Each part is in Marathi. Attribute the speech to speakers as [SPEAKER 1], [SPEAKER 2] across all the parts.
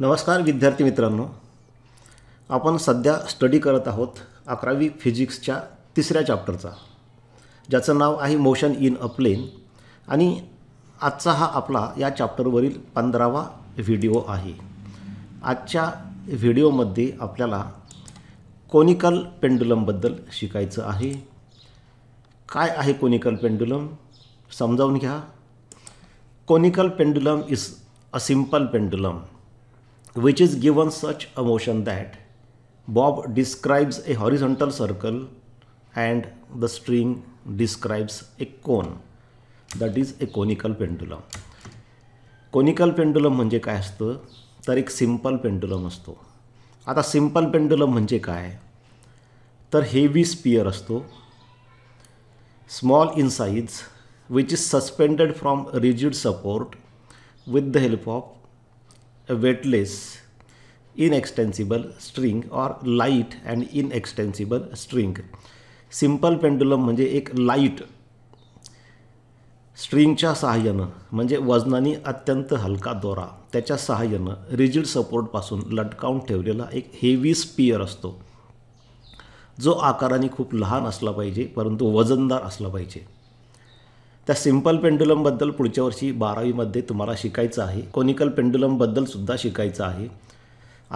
[SPEAKER 1] नमस्कार विद्यार्थी मित्रांनो आपण सध्या स्टडी करत आहोत अकरावी फिजिक्सच्या तिसऱ्या चॅप्टरचा ज्याचं नाव आहे मोशन इन अ प्लेन आणि आजचा हा आपला या चॅप्टरवरील पंधरावा व्हिडिओ आहे आजच्या व्हिडिओमध्ये आपल्याला कोनिकल पेंडुलमबद्दल शिकायचं आहे काय आहे कोनिकल पेंडुलम समजावून घ्या conical pendulum is a simple pendulum which is given such a motion that Bob describes a horizontal circle and the string describes a cone that is a conical pendulum. Conical pendulum म्हणजे काय asto tar एक simple pendulum asto. आता simple pendulum म्हणजे काय tar heavy sphere asto small in size which is suspended from rigid support with the help of a weightless string or or light and inextensible string simple pendulum म्हणजे एक लाईट स्ट्रिंगच्या सहाय्यानं म्हणजे वजनाने अत्यंत हलका दोरा त्याच्या सहाय्यानं रिजिड सपोर्टपासून लटकावून ठेवलेला एक हेवी स्पियर असतो जो आकाराने खूप लहान असला पाहिजे परंतु वजनदार असला पाहिजे त्या सिम्पल पेंडुलमबद्दल पुढच्या वर्षी बारावीमध्ये तुम्हाला शिकायचं आहे कोनिकल बद्दल सुद्धा शिकायचं आहे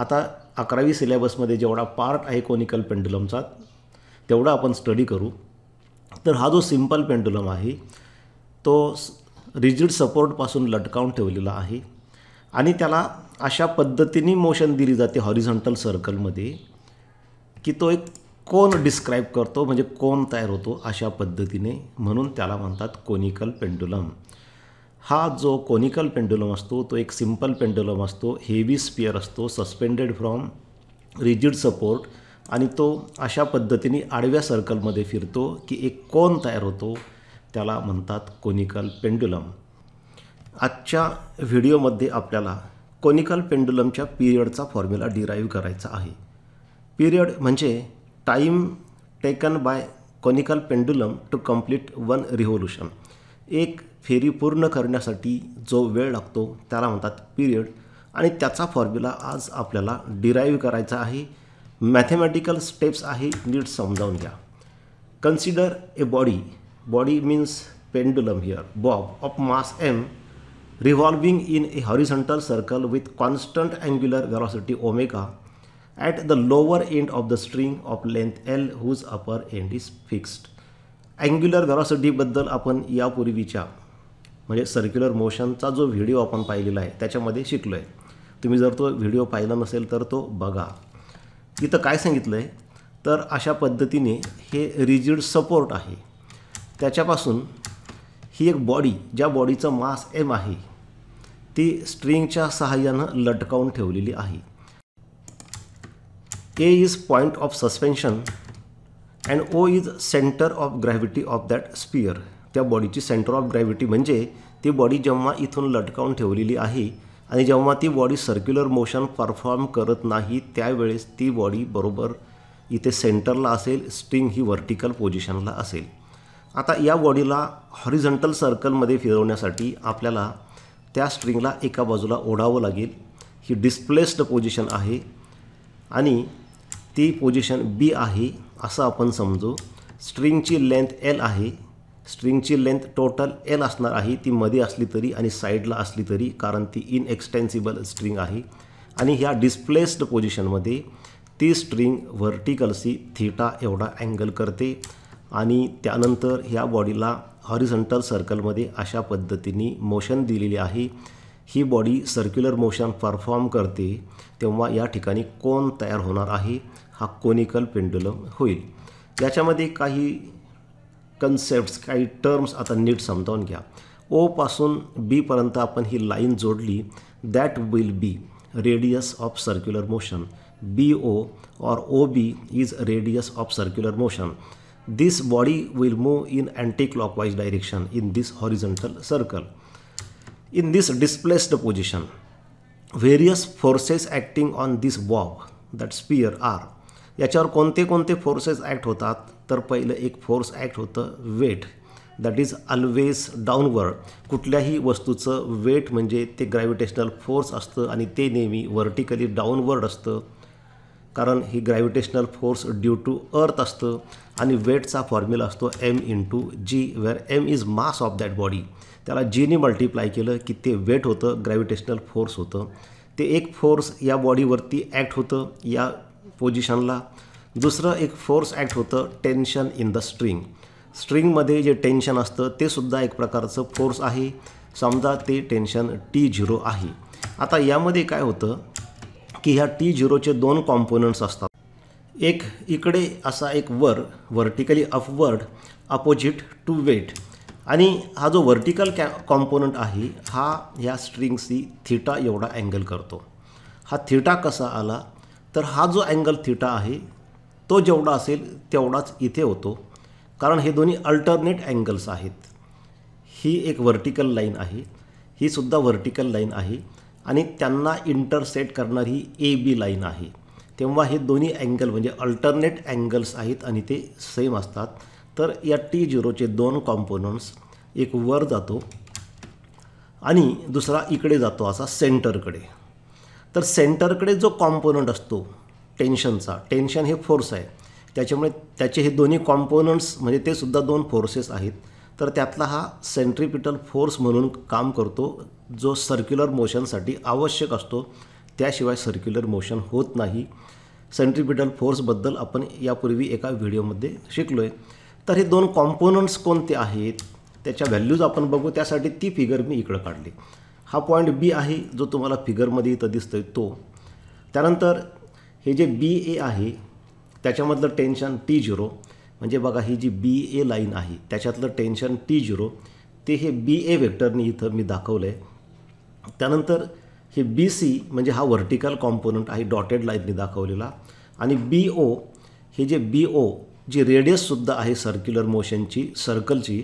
[SPEAKER 1] आता अकरावी सिलेबसमध्ये जेवढा पार्ट आहे कोनिकल पेंडुलमचा तेवढा आपण स्टडी करू तर हा जो सिम्पल पेंडुलम आहे तो रिजिड सपोर्टपासून लटकावून ठेवलेला आहे आणि त्याला अशा पद्धतीने मोशन दिली जाते हॉरिझॉन्टल सर्कलमध्ये की तो एक कोण डिस्क्राईब करतो म्हणजे कोण तयार होतो अशा पद्धतीने म्हणून त्याला म्हणतात कोनिकल पेंडुलम हा जो कोनिकल पेंडुलम असतो तो एक सिम्पल पेंडुलम असतो हेवी स्पियर असतो सस्पेंडेड फ्रॉम रिजिड सपोर्ट आणि तो अशा पद्धतीने आडव्या सर्कलमध्ये फिरतो की एक कोन तयार होतो त्याला म्हणतात कोनिकल पेंडुलम आजच्या व्हिडिओमध्ये आपल्याला कोनिकल पेंडुलमच्या पिरियडचा फॉर्म्युला डिराईव्ह करायचा आहे पिरियड म्हणजे time taken by conical pendulum to complete one revolution एक फेरी पूर्ण करण्यासाठी जो वेळ लागतो त्याला म्हणतात पिरियड आणि त्याचा फॉर्म्युला आज आपल्याला डिराईव्ह करायचा आहे मॅथमॅटिकल स्टेप्स आहे नीट समजावून घ्या consider a body body means pendulum here bob of mass M revolving in a horizontal circle with constant angular velocity omega at the lower end of the string of length L whose upper end is fixed. Angular व्हेलॉसिटीबद्दल आपण यापूर्वीच्या म्हणजे सर्क्युलर मोशनचा जो व्हिडिओ आपण पाहिलेला आहे त्याच्यामध्ये शिकलो आहे तुम्ही जर तो व्हिडिओ पाहिला नसेल तर तो बघा इथं काय सांगितलं आहे तर अशा पद्धतीने हे रिजिड सपोर्ट आहे त्याच्यापासून ही एक बॉडी ज्या बॉडीचं मास एम आहे ती स्ट्रिंगच्या सहाय्यानं लटकावून ठेवलेली आहे A is point of suspension and O is centre of gravity of that sphere त्या बॉडीची सेंटर ऑफ ग्रॅव्हिटी म्हणजे ती बॉडी जेव्हा इथून लटकावून ठेवलेली आहे आणि जेव्हा ती बॉडी सर्क्युलर मोशन परफॉर्म करत नाही त्यावेळेस ती बॉडी बरोबर इथे सेंटरला असेल स्ट्रिंग ही व्हर्टिकल पोझिशनला असेल आता या बॉडीला हॉरिझॉन्टल सर्कलमध्ये फिरवण्यासाठी आपल्याला त्या स्ट्रिंगला एका बाजूला ओढावं लागेल ही डिस्प्लेस्ड पोझिशन आहे आणि ती पोझिशन बी आहे असं आपण समजू स्ट्रिंगची लेंथ एल आहे स्ट्रिंगची लेंथ टोटल एल असणार आहे ती मध्ये असली तरी आणि साईडला असली तरी कारण ती इनएक्सटेन्सिबल स्ट्रिंग आहे आणि ह्या डिस्प्लेस्ड पोझिशनमध्ये ती स्ट्रिंग व्हर्टिकलशी थिटा एवढा अँगल करते आणि त्यानंतर ह्या बॉडीला हॉरिझंटल सर्कलमध्ये अशा पद्धतीने मोशन दिलेली आहे ही बॉडी सर्क्युलर मोशन परफॉर्म करते तेव्हा या ठिकाणी कोण तयार होणार आहे हा कोनिकल पेंडुलम होईल याच्यामध्ये काही कन्सेप्ट्स काही टर्म्स आता नीट समजावून घ्या ओपासून बीपर्यंत आपण ही लाईन जोडली that will be radius of circular motion B O or O B is radius of circular motion this body will move in anti clockwise direction in this horizontal circle in this displaced position various forces acting on this bob that sphere are याच्यावर कोणते कोणते फोर्सेस ॲक्ट होतात तर पहिलं एक फोर्स ॲक्ट होतं weight that is always downward कुठल्याही वस्तूचं वेट म्हणजे ते ग्रॅव्हिटेशनल फोर्स असतं आणि ते नेहमी व्हर्टिकली डाऊनवर्ड असतं कारण ही gravitational force due to earth असतं आणि वेटचा फॉर्म्युला असतो M into G where M is mass of that body त्याला जीने मल्टिप्लाय केलं की ते वेट होतं ग्रॅव्हिटेशनल फोर्स होतं ते एक फोर्स या बॉडीवरती ॲक्ट होतं या पोजिशनला दुसरं एक फोर्स ॲक्ट होतं टेन्शन इन द स्ट्रिंग स्ट्रिंगमध्ये जे टेन्शन असतं ते सुद्धा एक प्रकारचं फोर्स आहे समजा ते टेन्शन टी झिरो आहे आता यामध्ये काय होतं की ह्या टी झिरोचे दोन कॉम्पोनंट्स असतात एक इकडे असा एक वर vertically upward opposite to weight आणि हा जो व्हर्टिकल कॅ कॉम्पोनंट आहे हा ह्या स्ट्रिंगशी थिटा एवढा अँगल करतो हा थिटा कसा आला तर हा जो अँगल थिटा आहे तो जेवढा असेल तेवढाच इथे होतो कारण हे दोन्ही अल्टरनेट अँगल्स आहेत ही एक व्हर्टिकल लाईन आहे ही सुद्धा व्हर्टिकल लाईन आहे आणि त्यांना इंटरसेट करणारी ही ए बी लाईन आहे तेव्हा हे दोन्ही अँगल म्हणजे अल्टरनेट अँगल्स आहेत आणि ते सेम असतात तर या टी झिरोचे दोन कॉम्पोनंट्स एक वर जातो आणि दुसरा इकडे जातो असा सेंटरकडे तर सेंटरकडे जो कॉम्पोनंट असतो टेन्शनचा टेन्शन हे फोर्स आहे त्याच्यामुळे त्याचे हे दोन्ही कॉम्पोनंट्स म्हणजे ते सुद्धा दोन फोर्सेस आहेत तर त्यातला हा सेंट्रिपिटल फोर्स म्हणून काम करतो जो सर्क्युलर मोशनसाठी आवश्यक असतो त्याशिवाय सर्क्युलर मोशन होत नाही सेंट्रिपिटल फोर्सबद्दल आपण यापूर्वी एका व्हिडिओमध्ये शिकलो आहे तर हे दोन कॉम्पोनंट्स कोणते आहेत त्याच्या व्हॅल्यूज आपण बघू त्यासाठी ती फिगर मी इकडं काढली हा पॉईंट बी आहे जो तुम्हाला फिगरमध्ये इथं दिसतो आहे तो त्यानंतर हे जे बी ए आहे त्याच्यामधलं टेन्शन टी झिरो म्हणजे बघा ही जी बी ए लाईन आहे त्याच्यातलं टेन्शन टी झिरो ते हे बी ए व्हेक्टरनी इथं मी दाखवलं आहे त्यानंतर हे बी सी म्हणजे हा व्हर्टिकल कॉम्पोनंट आहे डॉटेड लाईननी दाखवलेला आणि बी ओ हे जे बी ओ जी रेडियससुद्धा आहे सर्क्युलर मोशनची सर्कलची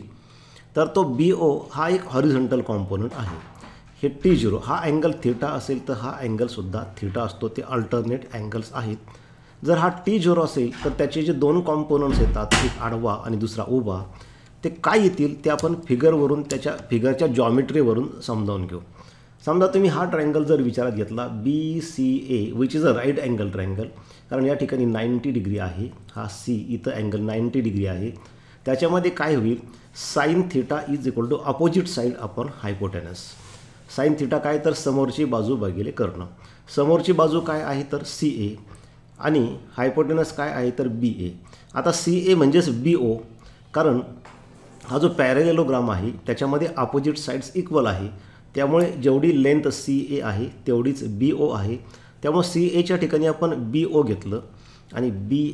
[SPEAKER 1] तर तो बी ओ हा एक हॉरिझेंटल कॉम्पोनंट आहे हे टी झिरो हा अँगल थिटा असेल तर हा अँगलसुद्धा थिटा असतो ते अल्टरनेट अँगल्स आहेत जर हा टी झिरो असेल तर त्याचे जे दोन कॉम्पोनंट्स येतात एक आडवा आणि दुसरा उभा ते काय येतील ते आपण फिगरवरून त्याच्या फिगरच्या जॉमेट्रीवरून समजावून घेऊ समजा तुम्ही हा ट्रँगल जर विचारात घेतला B C A which is a right angle triangle कारण या ठिकाणी नाईन्टी डिग्री आहे हा सी इथं अँगल नाईंटी डिग्री आहे त्याच्यामध्ये काय होईल sine theta is equal to opposite side upon hypotenuse sine theta काय तर समोरची बाजू भागिले करणं समोरची बाजू काय आहे तर सी ए आणि हायपोटेनस काय आहे तर बी ए आता सी ए म्हणजेच बी ओ कारण हा जो पॅरेलेलोग्राम आहे त्याच्यामध्ये ऑपोजिट साईड्स इक्वल आहे त्यामुळे जेवढी लेंथ सी ए आहे तेवढीच बी ओ आहे त्यामुळे सी एच्या ठिकाणी आपण बी ओ घेतलं आणि बी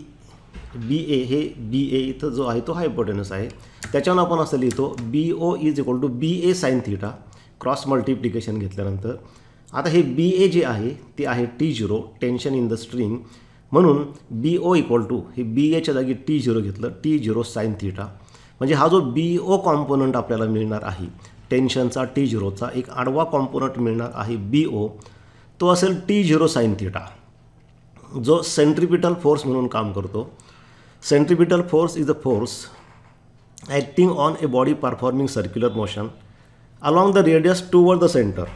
[SPEAKER 1] बी ए हे बी ए इथं जो आहे तो हायपोटेनस आहे त्याच्यावर आपण असं लिहितो B O is equal to B A sine theta cross multiplication घेतल्यानंतर आता हे बी ए जे आहे ते आहे T zero tension in the string म्हणून बी ओ इक्वल टू हे बी एच्या जागी टी झिरो घेतलं टी झिरो साईन थिएटा म्हणजे हा जो बी ओ कॉम्पोनंट आपल्याला मिळणार आहे टेन्शनचा टी झिरोचा एक आडवा कॉम्पोनंट मिळणार आहे बी ओ तो असेल टी झिरो साईन थिएटा जो सेंट्रिपिटल फोर्स म्हणून काम करतो centripetal force is a force acting on a body performing circular motion along the radius वर the centre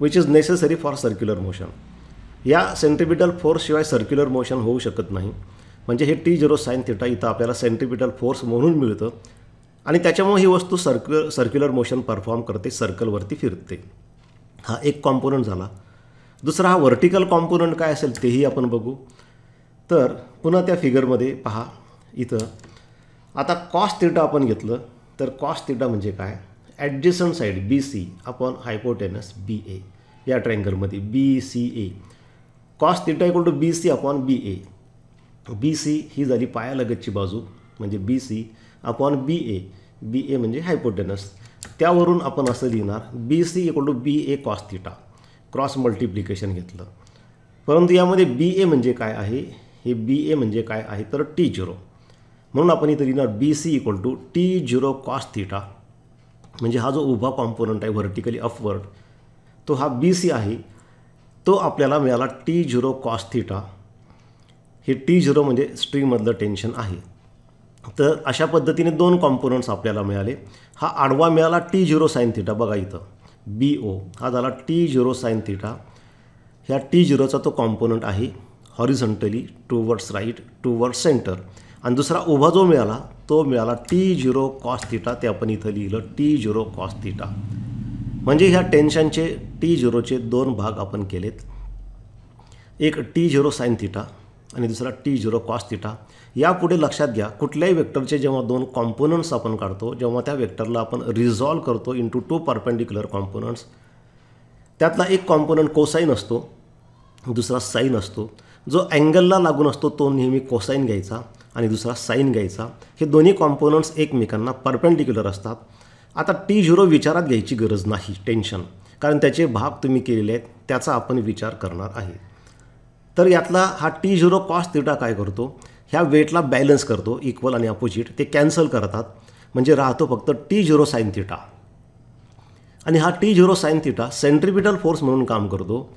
[SPEAKER 1] which is necessary for circular motion या सेंट्रिपिटल फोर्सशिवाय सर्क्युलर मोशन होऊ शकत नाही म्हणजे हे टी झिरो साईन थिटा इथं आपल्याला सेंट्रिपिटल फोर्स म्हणून मिळतं आणि त्याच्यामुळे ही वस्तू सर्क्यु सर्क्युलर मोशन परफॉर्म करते सर्कलवरती फिरते हा एक कॉम्पोनंट झाला दुसरा हा व्हर्टिकल कॉम्पोनंट काय असेल तेही आपण बघू तर पुन्हा त्या फिगरमध्ये पहा इथं आता कॉस्ट थिटा आपण घेतलं तर कॉस्ट थिटा म्हणजे काय adjacent side B C upon hypotenuse B A या ट्रँगलमध्ये B C A cos theta equal to B C upon B A B C ही झाली पायालगतची बाजू म्हणजे बी सी अपॉन बी ए बी ए म्हणजे हायपोटेनस त्यावरून आपण असं लिहिणार B C equal to B A cos theta cross multiplication घेतलं परंतु यामध्ये बी ए म्हणजे काय आहे हे बी ए म्हणजे काय आहे तर टी झिरो म्हणून आपण इथं लिहिणार B C equal to T zero cos theta म्हणजे हा जो उभा कॉम्पोनंट आहे व्हर्टिकली अपवर्ड तो हा बी सी आहे तो आपल्याला मिळाला टी झिरो कॉस थिटा हे टी झिरो म्हणजे स्ट्रीमधलं टेन्शन आहे तर अशा पद्धतीने दोन कॉम्पोनंट्स आपल्याला मिळाले हा आडवा मिळाला टी झिरो साईन थिटा बघा इथं बी ओ हा झाला टी झिरो साईन थिटा ह्या टी झिरोचा तो कॉम्पोनंट आहे horizontally towards right towards centre आणि दुसरा उभा जो मिळाला तो मिळाला टी झिरो कॉस थिटा ते आपण इथं लिहिलं टी झिरो कॉस थिटा म्हणजे ह्या टेन्शनचे टी झिरोचे दोन भाग आपण केलेत एक टी झिरो साईन थिटा आणि दुसरा टी झिरो कॉस थिटा यापुढे लक्षात घ्या कुठल्याही वेक्टरचे जेव्हा दोन कॉम्पोनंट्स आपण काढतो जेव्हा त्या वेक्टरला आपण रिझॉल्व करतो इंटू टू परपेंडिक्युलर कॉम्पोनंट्स त्यातला एक कॉम्पोनंट कोसाईन असतो दुसरा साईन असतो जो अँगलला लागून असतो तो नेहमी कोसाईन घ्यायचा आणि दुसरा साईन घ्यायचा हे दोन्ही कॉम्पोनंट्स एकमेकांना परपेंडिक्युलर असतात आता टी झिरो विचारात घ्यायची गरज नाही टेन्शन कारण त्याचे भाग तुम्ही केलेले आहेत त्याचा आपण विचार करणार आहे तर यातला हा टी झिरो कॉस्ट थिटा काय करतो ह्या वेटला बॅलन्स करतो इक्वल आणि अपोजिट ते कॅन्सल करतात म्हणजे राहतो फक्त टी झिरो साईन थिटा आणि हा T zero sine theta centripetal force म्हणून काम करतो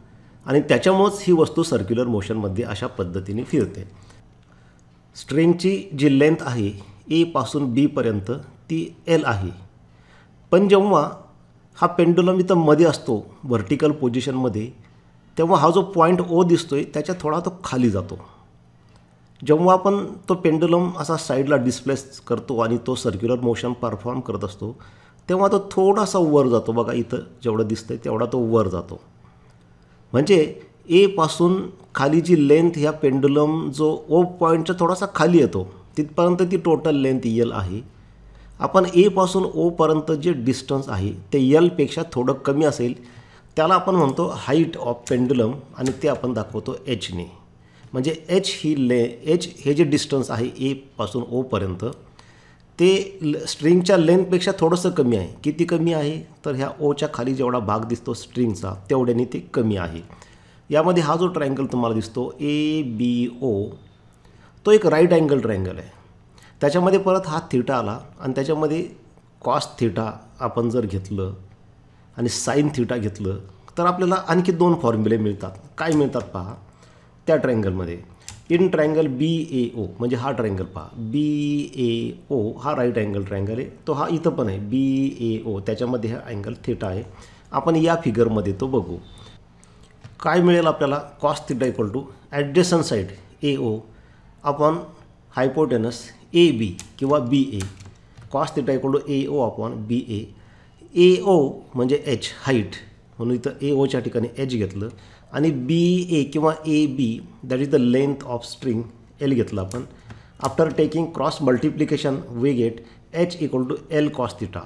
[SPEAKER 1] आणि त्याच्यामुळेच ही वस्तू सर्क्युलर मोशनमध्ये अशा पद्धतीने फिरते स्ट्रिंगची जी लेंथ आहे एपासून बीपर्यंत ती एल आहे पण जेव्हा हा पेंडुलम इथं मध्ये असतो व्हर्टिकल पोझिशनमध्ये तेव्हा हा जो पॉईंट ओ दिसतो आहे त्याच्या थोडा तो खाली जातो जेव्हा आपण तो पेंडुलम असा साईडला डिस्प्लेस करतो आणि तो सर्क्युलर मोशन परफॉर्म करत असतो तेव्हा तो थोडासा वर जातो बघा इथं जेवढं दिसतं आहे तेवढा तो वर जातो म्हणजे एपासून खाली जी लेंथ ह्या पेंडुलम जो ओ पॉईंटच्या थोडासा खाली येतो तिथपर्यंत ती टोटल लेंथ यल आहे आपण एपासून ओपर्यंत जे डिस्टन्स आहे ते यलपेक्षा थोडं कमी असेल त्याला आपण म्हणतो हाईट ऑफ पेंडुलम आणि ते आपण दाखवतो एचने म्हणजे एच ही ले एच हे जे डिस्टन्स आहे एपासून ओपर्यंत ते स्ट्रिंगच्या लेंथपेक्षा थोडंसं कमी आहे किती कमी आहे तर ह्या ओच्या खाली जेवढा भाग दिसतो स्ट्रिंगचा तेवढ्याने ते कमी आहे यामध्ये हा जो ट्रायंगल तुम्हाला दिसतो ए बी ओ तो एक राईट अँगल ट्रायंगल आहे त्याच्यामध्ये परत हा थिटा आला आणि त्याच्यामध्ये कॉस्ट थिटा आपण जर घेतलं आणि साईन थिटा घेतलं तर आपल्याला आणखी दोन फॉर्म्युले मिळतात काय मिळतात पहा त्या ट्रायंगलमध्ये in triangle B A O म्हणजे हा ट्रायंगल पहा बी ए ओ हा राईट अँगल ट्रायंगल आहे तो हा इथं पण आहे बी ए ओ त्याच्यामध्ये हा अँगल थेटा आहे आपण या फिगरमध्ये तो बघू काय मिळेल आपल्याला cos theta equal to adjacent side A O upon hypotenuse A B किंवा B A cos theta equal to A O upon B A A O म्हणजे एच हाईट म्हणून इथं ए ओच्या ठिकाणी एच घेतलं आणि बी ए किंवा A B that is the length of string L घेतलं आपण after taking cross multiplication we get H equal to L cos theta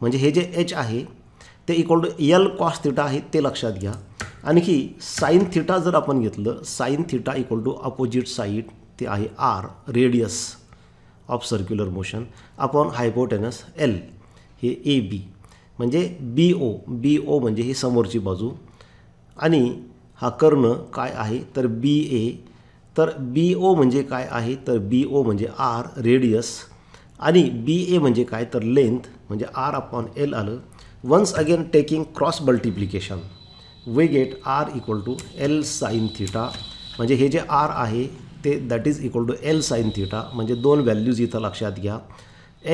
[SPEAKER 1] म्हणजे हे जे एच आहे ते equal to L cos theta आहे ते लक्षात घ्या आणखी साईन थिटा जर आपण घेतलं sine theta equal to opposite side ते आहे R radius of circular motion upon hypotenuse L हे ए बी म्हणजे बी ओ बी ओ म्हणजे ही समोरची बाजू आणि हा कर्ण काय आहे तर बी ए तर बी ओ म्हणजे काय आहे तर बी ओ म्हणजे आर रेडियस आणि बी ए म्हणजे काय तर लेंथ म्हणजे आर अपॉन एल आलं once again taking cross multiplication we get R equal to L sine theta म्हणजे हे जे आर आहे ते that is equal to L sine theta म्हणजे दोन व्हॅल्यूज इथं लक्षात घ्या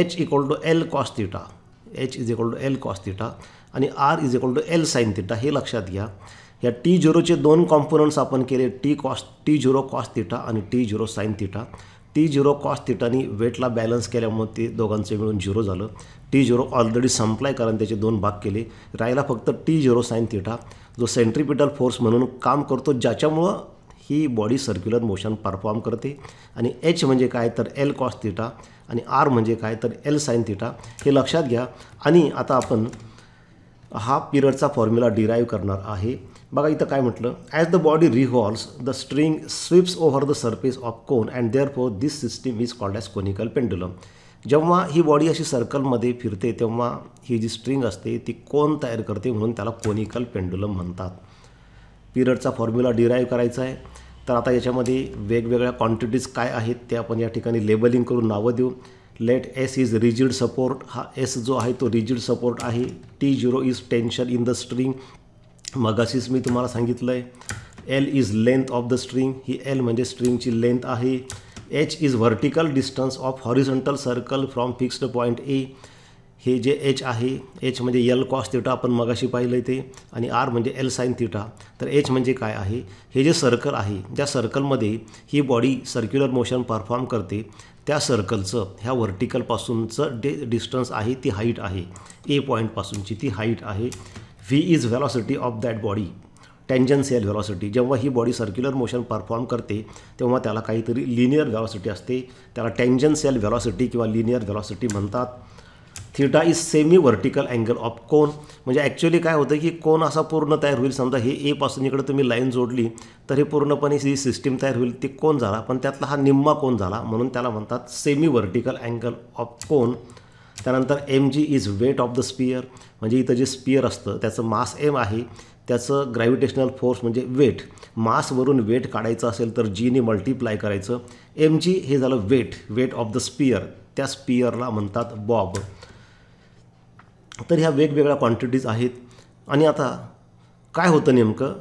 [SPEAKER 1] H equal to L cos theta H is equal to L cos theta आणि R is equal to L sine theta हे लक्षात घ्या या टी झिरोचे दोन कॉम्पोनंट्स आपण केले T cos T zero cos theta आणि T zero sine theta T zero cos थिटानी वेटला बॅलन्स केल्यामुळे ते दोघांचं मिळून झिरो झालं टी झिरो ऑलरेडी संप्लाय कारण त्याचे दोन भाग केले राहिला फक्त टी झिरो साईन थिटा जो सेंट्रिपिटल फोर्स म्हणून काम करतो ज्याच्यामुळं ही बॉडी सर्क्युलर मोशन परफॉर्म करते आणि एच म्हणजे काय तर एल कॉस थिटा आणि आर म्हणजे काय तर एल साईन थिटा हे लक्षात घ्या आणि आता आपण हा पिरियडचा फॉर्म्युला डिराईव्ह करणार आहे बघा इथं काय म्हटलं as the body revolves the string sweeps over the surface of cone and therefore this system is called as conical pendulum जेव्हा ही बॉडी अशी सर्कलमध्ये फिरते तेव्हा ही जी स्ट्रिंग असते ती कोण तयार करते म्हणून त्याला कोनिकल पेंडुलम म्हणतात पिरियडचा फॉर्म्युला डिराईव्ह करायचा आहे तर आता याच्यामध्ये वेगवेगळ्या क्वांटिटीज काय आहेत ते आपण या ठिकाणी लेबलिंग करून नावं देऊ let S is rigid support हा एस जो आहे तो रिजिड सपोर्ट आहे T zero is tension in the string मगाशीच मी तुम्हाला सांगितलं म्हणजे आहे L is length of the string ही एल म्हणजे स्ट्रिंगची लेंथ आहे H is vertical distance of horizontal circle from fixed point A हे जे एच आहे एच म्हणजे यल कॉस थिटा आपण मगाशी पाहिलं ते आणि आर म्हणजे एल साईन थिटा तर एच म्हणजे काय आहे हे जे सर्कल आहे ज्या सर्कलमध्ये ही बॉडी सर्क्युलर मोशन परफॉर्म करते त्या सर्कलचं ह्या व्हर्टिकलपासूनचं डे डिस्टन्स आहे ती हाईट आहे ए पॉईंटपासूनची ती हाईट आहे V is velocity of that body tangential velocity जेव्हा ही बॉडी सर्क्युलर मोशन परफॉर्म करते तेव्हा त्याला काहीतरी लिनियर व्हेलॉसिटी असते त्याला टँजन सेल व्हेलॉसिटी किंवा लिनियर व्हेलॉसिटी म्हणतात theta is semi vertical angle of cone म्हणजे ॲक्च्युली काय होतं की कोन असा पूर्ण तयार होईल समजा हे एपासून इकडे तुम्ही लाईन जोडली तर हे पूर्णपणे ही सिस्टीम तयार होईल ती कोण झाला पण त्यातला हा निम्मा कोण झाला म्हणून त्याला म्हणतात semi vertical angle of cone त्यानंतर M G is weight of the sphere म्हणजे इथं जे स्पियर असतं त्याचं मास एम आहे त्याचं ग्रॅव्हिटेशनल फोर्स म्हणजे वेट मासवरून वेट काढायचं असेल तर जीने मल्टिप्लाय करायचं एम जी हे झालं weight weight of the sphere त्या स्पियरला म्हणतात बॉब तर ह्या वेगवेगळ्या क्वांटिटीज आहेत आणि आता काय होतं नेमकं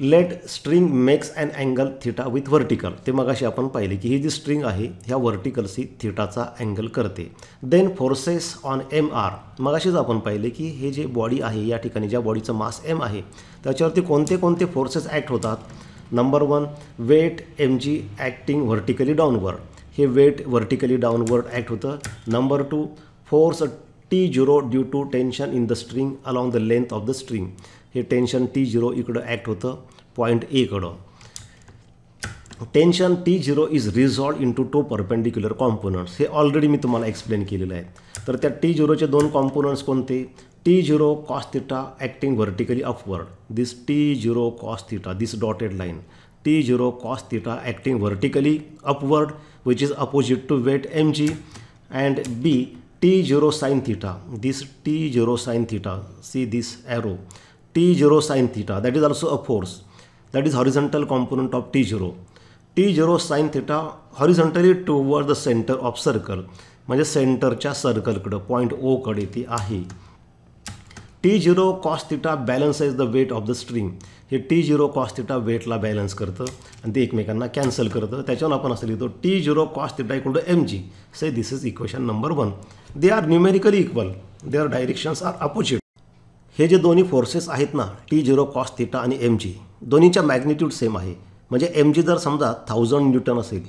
[SPEAKER 1] let string makes and angle theta with vertical ते मगाशी आपण पाहिले की ही जी स्ट्रिंग आहे ह्या व्हर्टिकलशी थिटाचा अँगल करते then forces on M are मगाशीच आपण पाहिले की हे जे बॉडी आहे या ठिकाणी ज्या बॉडीचं मास एम आहे त्याच्यावरती कोणते कोणते फोर्सेस ॲक्ट होतात number one weight M G acting vertically downward हे वेट व्हर्टिकली डाऊनवर्ड ॲक्ट होतं number two force T zero due to tension in the string along the length of the string हे टेन्शन टी झिरो इकडं ॲक्ट होतं पॉईंट ए कडं tension T zero is resolved into two perpendicular components हे ऑलरेडी मी तुम्हाला एक्सप्लेन केलेलं आहे तर त्या टी झिरोचे दोन कॉम्पोनंट्स कोणते T zero cos theta acting vertically upward this T zero cos theta this dotted line T zero cos theta acting vertically upward which is opposite to weight M G and B T zero sine theta this T zero sine theta see this arrow T zero sine theta that is also a force that is that component of T zero T zero sine theta horizontally toward the centre of circle म्हणजे सेंटरच्या सर्कलकडं पॉईंट ओकडे ती आहे T zero cos theta balance is the weight of the stream हे टी झिरो कॉस थिटा वेटला बॅलन्स करतं आणि ते एकमेकांना कॅन्सल करतं त्याच्यावर आपण असं लिहितो T zero cos theta equal to M G say this is equation number one they are numerically equal they are directions are opposite हे जे दोन्ही फोर्सेस आहेत ना टी झिरो कॉस थिटा आणि एम जी दोन्हीच्या मॅग्निट्यूड सेम आहे म्हणजे एम जी जर समजा थाउजंड न्यूटन असेल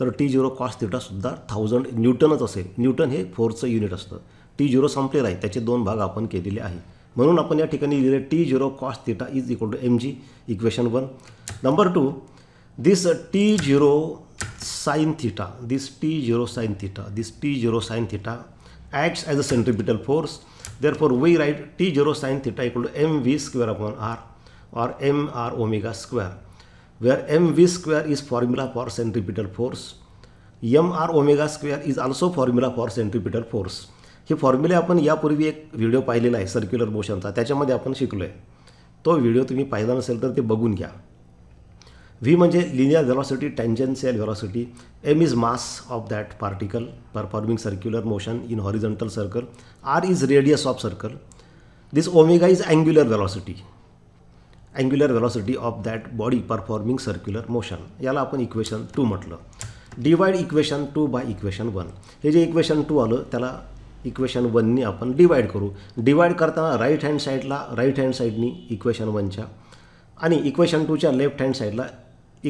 [SPEAKER 1] तर टी झिरो कॉस थिटासुद्धा थाउजंड न्यूटनच असेल न्यूटन हे फोरचं युनिट असतं टी झिरो संपलेलं आहे त्याचे दोन भाग आपण केलेले आहे म्हणून आपण या ठिकाणी लिहिले T zero cos theta is equal to M G equation one number two this T zero sine theta this T zero sine theta this T zero sine theta acts as a centripetal force therefore we write T zero sine theta equal to M V square upon R or m r omega square where V square is formula for centripetal force m r omega square is also formula for centripetal force हे फॉर्म्युले आपण यापूर्वी एक व्हिडिओ पाहिलेला आहे सर्क्युलर मोशनचा त्याच्यामध्ये आपण शिकलो आहे तो व्हिडिओ तुम्ही पाहिला नसेल तर ते बघून घ्या व्ही म्हणजे linear velocity tangential velocity M is mass of that particle performing circular motion in horizontal circle R is radius of circle this omega is angular velocity angular velocity of that body performing circular motion याला आपण इक्वेशन टू म्हटलं divide equation two by equation one हे जे इक्वेशन टू आलं त्याला इक्वेशन वननी आपण डिवाईड करू डिवाईड करताना राईट हँड साईडला राईट हँड साईडनी इक्वेशन वनच्या आणि इक्वेशन टूच्या लेफ्ट हँड साईडला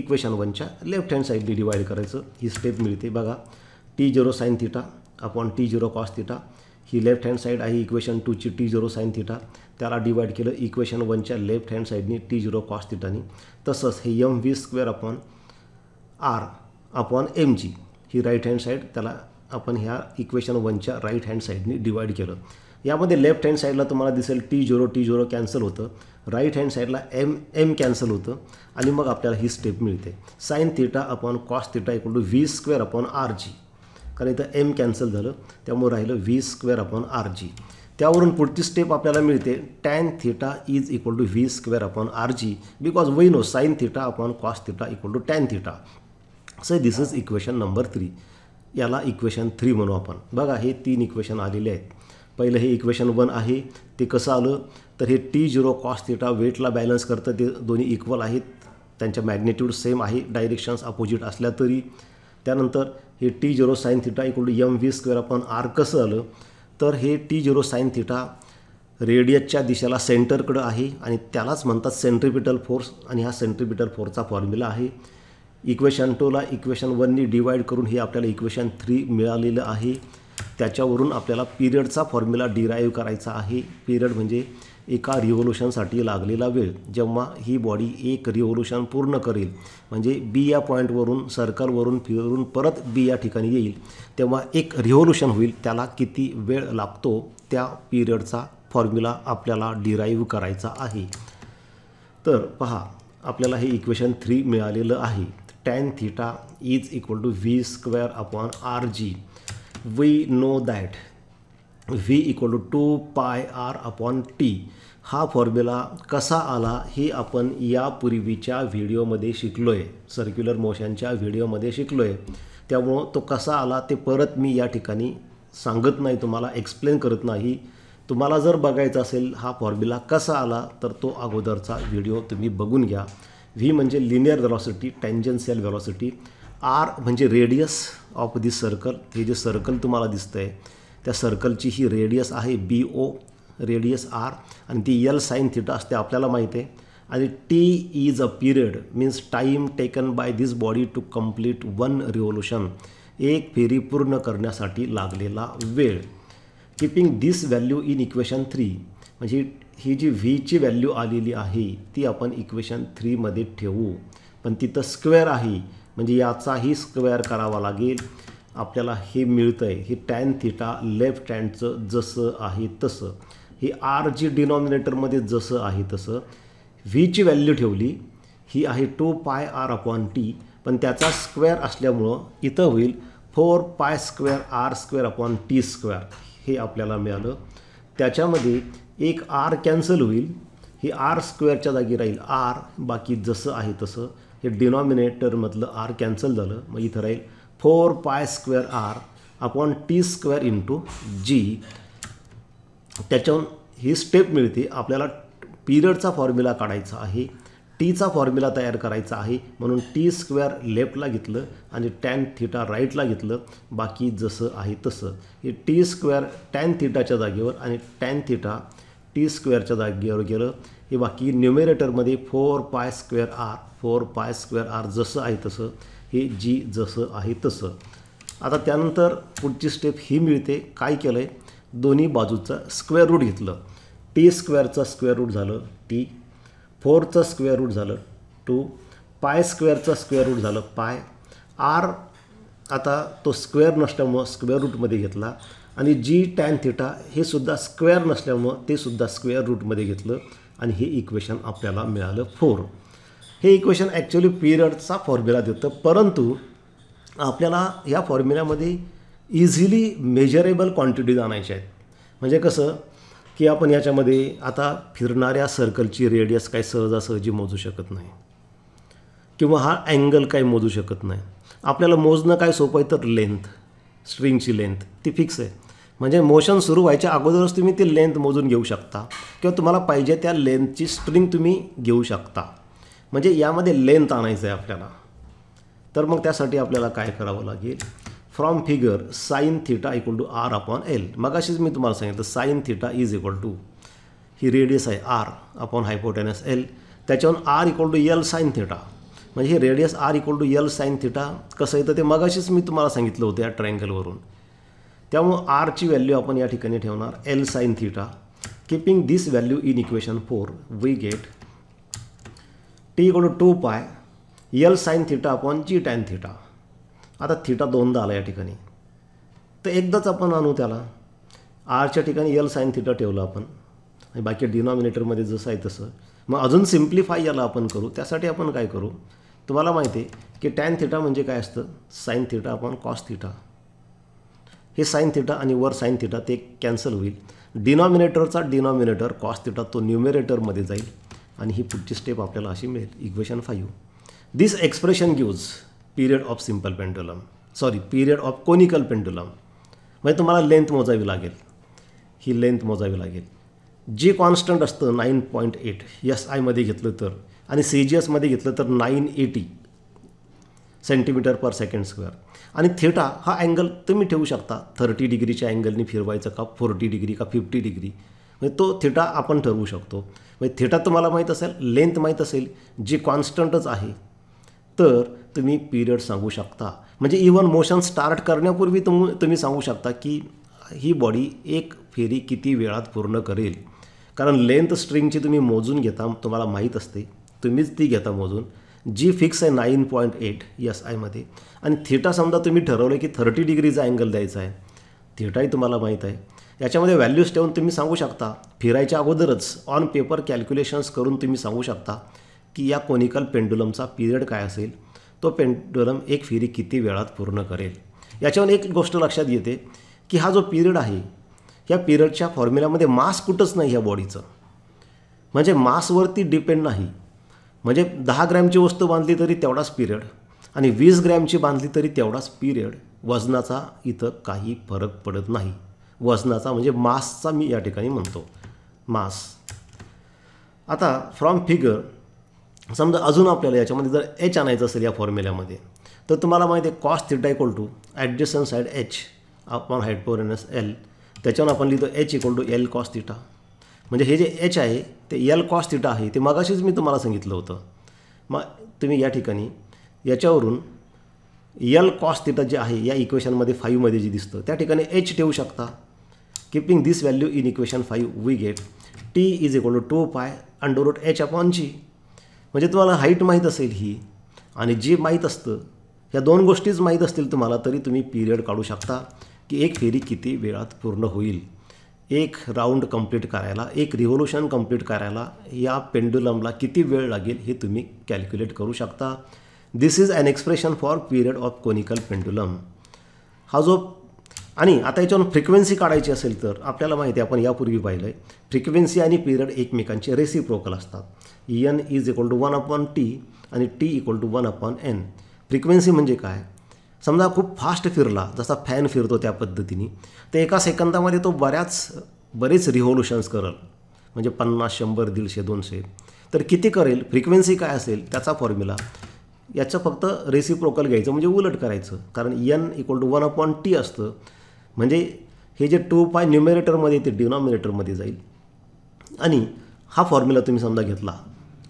[SPEAKER 1] इक्वेशन वनच्या लेफ्ट हँड साईडनी डिवाईड करायचं ही स्टेप मिळते बघा T zero sine theta upon T zero cos theta ही लेफ्ट हँड साईड आहे इक्वेशन टूची टी झिरो साईन थिटा त्याला डिवाईड केलं इक्वेशन वनच्या लेफ्ट हँड साईडनी टी झिरो कॉस थिटानी तसंच हे M V square upon R upon M G ही राईट हँड साईड त्याला आपण ह्या इक्वेशन वनच्या राईट हँड साईडनी डिवाइड केलं यामध्ये लेफ्ट हँड साईडला तुम्हाला दिसेल T zero T zero cancel होतं राईट हँड साईडला एम एम कॅन्सल होतं आणि मग आपल्याला ही स्टेप मिळते sine theta upon cos theta equal to V square upon R G कारण इथं एम कॅन्सल झालं त्यामुळे राहिलं V square upon R G त्यावरून पुढची स्टेप आपल्याला मिळते tan theta is equal to V square upon R G because we know sine theta upon cos theta equal to tan theta so this is equation number three याला इक्वेशन थ्री म्हणू आपण बघा हे तीन इक्वेशन आलेले आहेत पहिलं हे इक्वेशन वन आहे ते कसं आलं तर हे टी झिरो कॉस थिटा वेटला बॅलन्स करतं ते दोन्ही इक्वल आहेत त्यांच्या मॅग्नेट्यूड सेम आहे डायरेक्शन्स अपोजिट असल्या तरी त्यानंतर हे T zero sine theta to M V square आपण आर कसं आलं तर हे टी झिरो साईन थिटा रेडियसच्या दिशेला सेंटरकडं आहे आणि त्यालाच म्हणतात सेंट्रिपिटल फोर्स आणि हा सेंट्रिपिटल फोर्सचा फॉर्म्युला आहे इक्वेशन टूला इक्वेशन वननी डिवाईड करून हे आपल्याला इक्वेशन थ्री मिळालेलं आहे त्याच्यावरून आपल्याला पिरियडचा फॉर्म्युला डिराईव्ह करायचा आहे पिरियड म्हणजे एका रिव्होल्युशनसाठी लागलेला वेळ जेव्हा ही बॉडी एक रिव्होल्युशन पूर्ण करेल म्हणजे बी या पॉईंटवरून सर्कलवरून फिरून परत बी या ठिकाणी येईल तेव्हा एक रिव्होल्युशन होईल त्याला किती वेळ लागतो त्या पिरियडचा फॉर्म्युला आपल्याला डिराईव्ह करायचा आहे तर पहा आपल्याला हे इक्वेशन थ्री मिळालेलं आहे tan theta is equal to V square upon R G we know that V equal to two pi R upon T हा फॉर्म्युला कसा आला हे आपण यापूर्वीच्या व्हिडिओमध्ये शिकलो आहे सर्क्युलर मोशनच्या व्हिडिओमध्ये शिकलो आहे त्यामुळं तो कसा आला ते परत मी या ठिकाणी सांगत नाही तुम्हाला एक्सप्लेन करत नाही तुम्हाला जर बघायचं असेल हा फॉर्म्युला कसा आला तर तो अगोदरचा व्हिडिओ तुम्ही बघून घ्या व्ही म्हणजे लिनियर व्हेलॉसिटी सेल व्हेलॉसिटी आर म्हणजे रेडियस ऑफ दिस सर्कल हे जे सर्कल तुम्हाला दिसतं आहे त्या सर्कलची ही रेडियस आहे बी ओ रेडियस आर आणि ती यल साईन थिटा असते आपल्याला माहिती आहे आणि T is a period means time taken by this body to complete one revolution एक फेरी पूर्ण करण्यासाठी लागलेला वेळ keeping this value in equation three म्हणजे ही जी व्हीची व्हॅल्यू आलेली आहे ती आपण इक्वेशन थ्रीमध्ये ठेवू पण तिथं स्क्वेअर आहे म्हणजे याचाही स्क्वेअर करावा लागेल आपल्याला हे मिळतं आहे ही टॅन थिटा लेफ्ट हँडचं जसं आहे तसं ही आर जी डिनॉमिनेटरमध्ये जसं आहे तसं व्हीची व्हॅल्यू ठेवली ही आहे to pi R upon T पण त्याचा स्क्वेअर असल्यामुळं इथं होईल four pi square R square upon T square हे आपल्याला मिळालं त्याच्यामध्ये एक आर कॅन्सल होईल हे आर स्क्वेअरच्या जागी राहील आर बाकी जसं आहे तसं हे डिनॉमिनेटरमधलं आर कॅन्सल झालं मग इथं राहील four pi square R upon T square into G त्याच्याहून ही स्टेप मिळते आपल्याला पिरियडचा फॉर्म्युला काढायचा आहे टीचा फॉर्म्युला तयार करायचा आहे म्हणून टी स्क्वेअर लेफ्टला घेतलं आणि टॅन थिटा राईटला घेतलं बाकी जसं आहे तसं हे टी स्क्वेअर टॅन थिटाच्या जागेवर आणि टॅन थिटा टी स्क्वेअरच्या जागेवर गेलं हे बाकी न्युमेरेटरमध्ये four pi square R four pi square R जसं आहे तसं हे जी जसं आहे तसं आता त्यानंतर पुढची स्टेप ही मिळते काय केलं आहे दोन्ही बाजूचा स्क्वेअर रूट घेतलं टी स्क्वेअरचा स्क्वेअर रूट झालं टी फोरचं स्क्वेअर रूट झालं टू पाय स्क्वेअरचा स्क्वेअर रूट झालं पाय आर आता तो स्क्वेअर नसल्यामुळं स्क्वेअर रूटमध्ये घेतला आणि जी टॅन थिटा हे सुद्धा स्क्वेअर नसल्यामुळं ते सुद्धा स्क्वेअर रूटमध्ये घेतलं आणि हे इक्वेशन आपल्याला मिळालं फोर हे इक्वेशन ॲक्च्युली पिरियडचा फॉर्म्युला देतं परंतु आपल्याला या फॉर्म्युल्यामध्ये इझिली मेजरेबल क्वांटिटीज आणायच्या आहेत म्हणजे कसं की आपण याच्यामध्ये आता फिरणाऱ्या सर्कलची रेडियस काय सहजासहजी मोजू शकत नाही किंवा हा अँगल काय मोजू शकत नाही आपल्याला मोजणं काय सोपं आहे तर लेंथ स्ट्रिंगची लेंथ ती फिक्स आहे म्हणजे मोशन सुरू व्हायच्या अगोदरच तुम्ही ती लेंथ मोजून घेऊ शकता किंवा तुम्हाला पाहिजे त्या लेंथची स्ट्रिंग तुम्ही घेऊ शकता म्हणजे यामध्ये लेंथ आणायचं आहे आपल्याला तर मग त्यासाठी आपल्याला काय करावं लागेल from figure sine theta equal to R upon L मगाशीच मी तुम्हाला सांगितलं sine theta is equal to ही रेडियस आहे आर अपॉन हायपोटेनस एल त्याच्यावरून R equal to L sine theta म्हणजे हे radius R equal to L sine theta कसं येतं ते मगाशीच मी तुम्हाला सांगितलं होतं या ट्रायंगलवरून त्यामुळं आरची व्हॅल्यू आपण या ठिकाणी ठेवणार L sine theta keeping this value in equation four we get T इकडं two pi L sine theta upon G tan theta आता थिटा दोनदा आला या ठिकाणी तर एकदाच आपण आणू त्याला आरच्या ठिकाणी एल साईन थिटा ठेवलं आपण आणि बाकी डिनॉमिनेटरमध्ये जसं आहे तसं मग अजून सिम्प्लिफाय याला आपण करू त्यासाठी आपण काय करू तुम्हाला माहिती आहे की टॅन थिटा म्हणजे काय असतं साईन थिटा आपण कॉस थिटा हे साईन थिटा आणि वर साईन थिटा ते कॅन्सल होईल डिनॉमिनेटरचा डिनॉमिनेटर कॉस थिटा तो न्युमेरेटरमध्ये जाईल आणि ही पुढची स्टेप आपल्याला अशी मिळेल equation five this expression gives period of simple pendulum sorry period of conical pendulum म्हणजे तुम्हाला लेंथ मोजावी लागेल ही लेंथ मोजावी लागेल जे कॉन्स्टंट असतं नाईन पॉईंट एट यस आयमध्ये घेतलं तर आणि सी जी एसमध्ये घेतलं तर nine eighty centimetre per second square आणि थेटा हा अँगल तुम्ही ठेवू शकता थर्टी डिग्रीच्या अँगलनी फिरवायचं का फोर्टी डिग्री का फिफ्टी डिग्री म्हणजे तो थिटा आपण ठरवू शकतो म्हणजे थिटा तुम्हाला माहीत असेल लेंथ माहीत असेल जी कॉन्स्टंटच आहे तर तुम्ही पिरियड सांगू शकता म्हणजे इवन मोशन स्टार्ट करण्यापूर्वी तुम तुम्ही सांगू शकता की ही बॉडी एक फेरी किती वेळात पूर्ण करेल कारण लेंथ स्ट्रिंगची तुम्ही मोजून घेता तुम्हाला माहीत असते तुम्हीच ती घेता मोजून जी फिक्स आहे नाईन पॉईंट एट यस आयमध्ये आणि थिटा समजा तुम्ही ठरवलं की थर्टी डिग्रीचा अँगल द्यायचा आहे थिटाही तुम्हाला माहीत आहे याच्यामध्ये व्हॅल्यूज ठेवून तुम्ही सांगू शकता फिरायच्या अगोदरच ऑन पेपर कॅल्क्युलेशन्स करून तुम्ही सांगू शकता की या कोनिकल पेंडुलमचा पिरियड काय असेल तो पेंडुलम एक फेरी किती वेळात पूर्ण करेल याच्यावर एक गोष्ट लक्षात येते की हा जो पिरियड आहे या पिरियडच्या फॉर्म्युल्यामध्ये मास कुठंच नाही या बॉडीचं म्हणजे मासवरती डिपेंड नाही म्हणजे दहा ग्रॅमची वस्तू बांधली तरी तेवढाच पिरियड आणि वीस ग्रॅमची बांधली तरी तेवढाच पिरियड वजनाचा इथं काही फरक पडत नाही वजनाचा म्हणजे मासचा मी या ठिकाणी म्हणतो मास आता फ्रॉम फिगर समजा अजून आपल्याला याच्यामध्ये जर एच आणायचं असेल या फॉर्म्युल्यामध्ये तर तुम्हाला माहिती आहे cos theta equal to adjacent side H upon height N S L त्याच्यावर आपण लिहितो H equal to L cos theta म्हणजे हे जे एच आहे ते एल कॉस्ट थिटा आहे ते मगाशीच मी तुम्हाला सांगितलं होतं मग तुम्ही या ठिकाणी याच्यावरून एल कॉस्ट थिटा जे आहे या इक्वेशनमध्ये फाईव्हमध्ये जे दिसतं त्या ठिकाणी एच ठेवू शकता Keeping this value in equation 5, we get t is equal to 2 pi under root H upon g म्हणजे तुम्हाला हाईट माहीत असेल ही आणि जे माहीत असतं ह्या दोन गोष्टीच माहीत असतील तुम्हाला तरी तुम्ही पिरियड काढू शकता की एक फेरी किती वेळात पूर्ण होईल एक राऊंड कंप्लीट करायला एक रिव्होल्यूशन कंप्लीट करायला या पेंडुलमला किती वेळ लागेल हे तुम्ही कॅल्क्युलेट करू शकता this is an expression for period of conical pendulum हा जो आणि आता याच्यावर फ्रिक्वेन्सी काढायची असेल तर आपल्याला माहिती आहे आपण यापूर्वी पाहिलं आहे फ्रिक्वेन्सी आणि पिरियड एकमेकांचे रेसिप्रोकल असतात N is equal to one upon T आणि T equal to one upon N frequency म्हणजे काय समजा खूप फास्ट फिरला जसा फॅन फिरतो त्या पद्धतीने तर एका सेकंदामध्ये तो बऱ्याच बरेच रिव्होल्युशन्स करेल म्हणजे पन्नास शंभर दीडशे दोनशे तर किती करेल फ्रिक्वेन्सी काय असेल त्याचा फॉर्म्युला याचं फक्त रेसिप्रोकल घ्यायचं म्हणजे उलट करायचं कारण N equal to one upon T असतं म्हणजे हे जे टू पाय न्युमेरेटरमध्ये ते डिनॉमिनेटरमध्ये जाईल आणि हा फॉर्म्युला तुम्ही समजा घेतला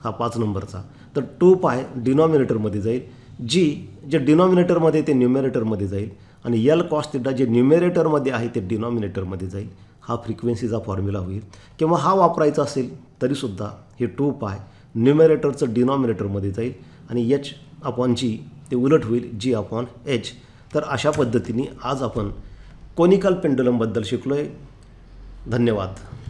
[SPEAKER 1] हा पाच नंबरचा तर टू पाय डिनॉमिनेटरमध्ये जाईल जी जे डिनॉमिनेटरमध्ये ते न्युमेरेटरमध्ये जाईल आणि यल कॉस्ट थिटा जे न्युमेरेटरमध्ये आहे ते डिनॉमिनेटरमध्ये जाईल हा फ्रिक्वेन्सीचा फॉर्म्युला होईल किंवा हा वापरायचा असेल तरीसुद्धा हे टू पाय न्युमेरेटरचं डिनॉमिनेटरमध्ये जाईल आणि एच अपॉन जी ते उलट होईल जी अपॉन एच तर अशा पद्धतीने आज आपण कोनिकल पेंडुलमबद्दल शिकलो आहे धन्यवाद